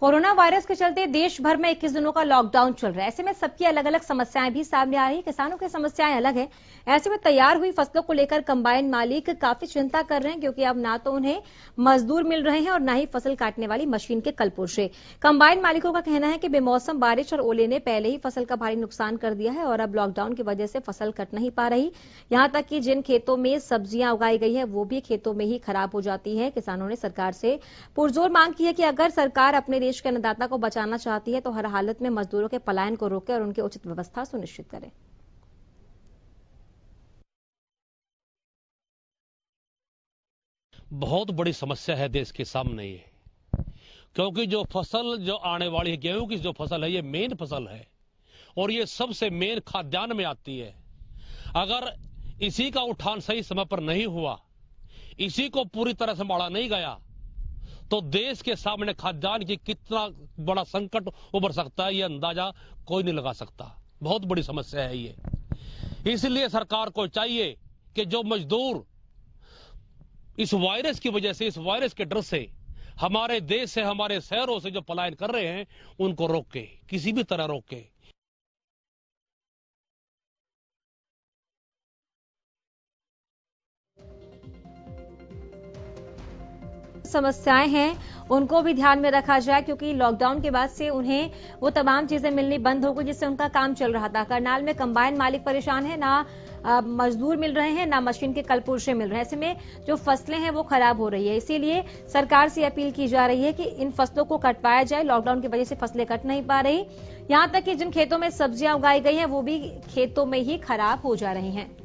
corona virus के चलते देश भर में 21 दिनों का लॉकडाउन चल रहा है ऐसे में सबकी अलग अलग समस्याएं भी सामने आ रही है किसानों की समस्याएं अलग है ऐसे में तैयार हुई फसलों को लेकर कंबाइन मालिक काफी चिंता कर रहे हैं क्योंकि अब ना तो उन्हें मजदूर मिल रहे हैं और ना ही फसल काटने वाली मशीन के कलपुर्जे कंबाइन मालिकों का कहना है कि बेमौसम बारिश और ओले ने पहले ही फसल का भारी नुकसान कर दिया है और अब लॉकडाउन की वजह से फसल कट नहीं पा रही यहां तक कि जिन खेतों में सब्जियां उगाई गई है वो भी खेतों में ही खराब हो जाती है किसानों ने सरकार से पुरजोर मांग की है कि अगर सरकार अपने देश के अन्नदाता को बचाना चाहती है तो हर हालत में मजदूरों के पलायन को रोके और उनकी उचित व्यवस्था सुनिश्चित करें बहुत बड़ी समस्या है देश के सामने ये क्योंकि जो फसल जो आने वाली है गेहूं की जो फसल है ये मेन फसल है और ये सबसे मेन खाद्यान्न में आती है अगर इसी का उठान सही समय पर नहीं हुआ इसी को पूरी तरह से माड़ा नहीं गया तो देश के सामने खाद्यान्न की कितना बड़ा संकट उभर सकता है ये अंदाजा कोई नहीं लगा सकता बहुत बड़ी समस्या है ये इसलिए सरकार को चाहिए कि जो मजदूर इस वायरस की वजह से इस वायरस के डर से हमारे देश से हमारे शहरों से जो पलायन कर रहे हैं उनको रोके किसी भी तरह रोके समस्याएं हैं उनको भी ध्यान में रखा जाए क्योंकि लॉकडाउन के बाद से उन्हें वो तमाम चीजें मिलनी बंद हो गई जिससे उनका काम चल रहा था करनाल में कंबाइन मालिक परेशान है ना मजदूर मिल रहे हैं ना मशीन के कलपुरशे मिल रहे हैं ऐसे में जो फसलें हैं वो खराब हो रही है इसीलिए सरकार से अपील की जा रही है कि इन फसलों को कटवाया जाए लॉकडाउन की वजह से फसलें कट नहीं पा रही यहां तक कि जिन खेतों में सब्जियां उगाई गई हैं वो भी खेतों में ही खराब हो जा रही हैं